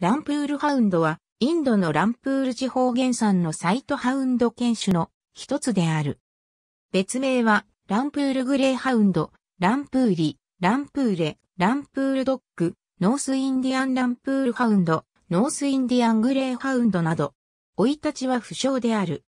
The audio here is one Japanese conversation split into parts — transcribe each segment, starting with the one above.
ランプールハウンドは、インドのランプール地方原産のサイトハウンド犬種の一つである。別名は、ランプールグレーハウンド、ランプーリ、ランプーレ、ランプールドッグ、ノースインディアンランプールハウンド、ノースインディアングレーハウンドなど、老いたちは不詳である。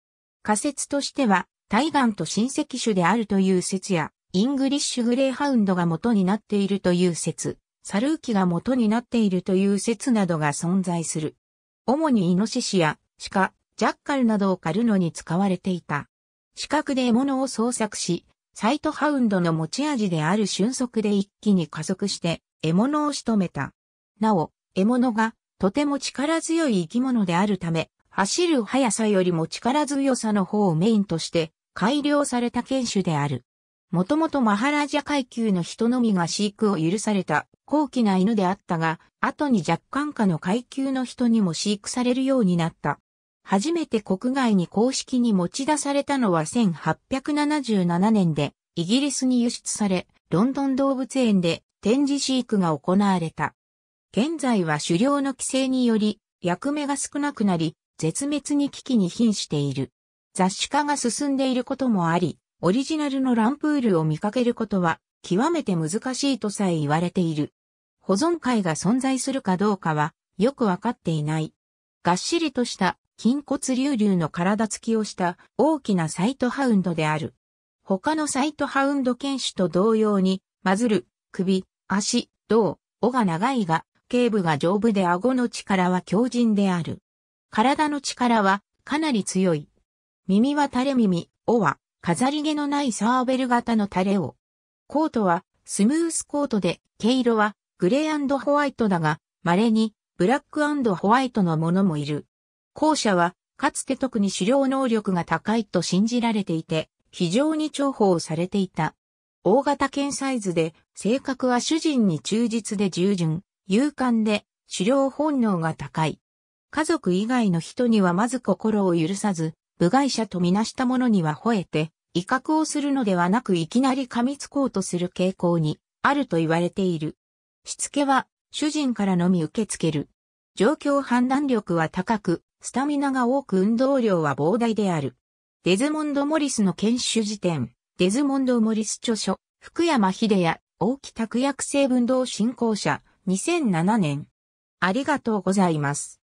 仮説としては、タイガンと親戚種であるという説や、イングリッシュグレーハウンドが元になっているという説。サルーキが元になっているという説などが存在する。主にイノシシや鹿、ジャッカルなどを狩るのに使われていた。視覚で獲物を捜索し、サイトハウンドの持ち味である瞬足で一気に加速して獲物を仕留めた。なお、獲物がとても力強い生き物であるため、走る速さよりも力強さの方をメインとして改良された犬種である。もともとマハラジャ階級の人のみが飼育を許された高貴な犬であったが、後に若干下の階級の人にも飼育されるようになった。初めて国外に公式に持ち出されたのは1877年で、イギリスに輸出され、ロンドン動物園で展示飼育が行われた。現在は狩猟の規制により、役目が少なくなり、絶滅に危機に瀕している。雑誌化が進んでいることもあり、オリジナルのランプールを見かけることは極めて難しいとさえ言われている。保存会が存在するかどうかはよくわかっていない。がっしりとした筋骨隆々の体つきをした大きなサイトハウンドである。他のサイトハウンド犬種と同様に、マズル、首、足、胴、尾が長いが、頸部が丈夫で顎の力は強靭である。体の力はかなり強い。耳は垂れ耳、尾は飾り毛のないサーベル型のタレを。コートはスムースコートで、毛色はグレーホワイトだが、稀にブラックホワイトのものもいる。後者は、かつて特に狩猟能力が高いと信じられていて、非常に重宝されていた。大型犬サイズで、性格は主人に忠実で従順、勇敢で、狩猟本能が高い。家族以外の人にはまず心を許さず、部外者とみなした者には吠えて、威嚇をするのではなくいきなり噛みつこうとする傾向にあると言われている。しつけは主人からのみ受け付ける。状況判断力は高く、スタミナが多く運動量は膨大である。デズモンド・モリスの研修辞典、デズモンド・モリス著書、福山秀也、大木拓薬成分動振興者、2007年。ありがとうございます。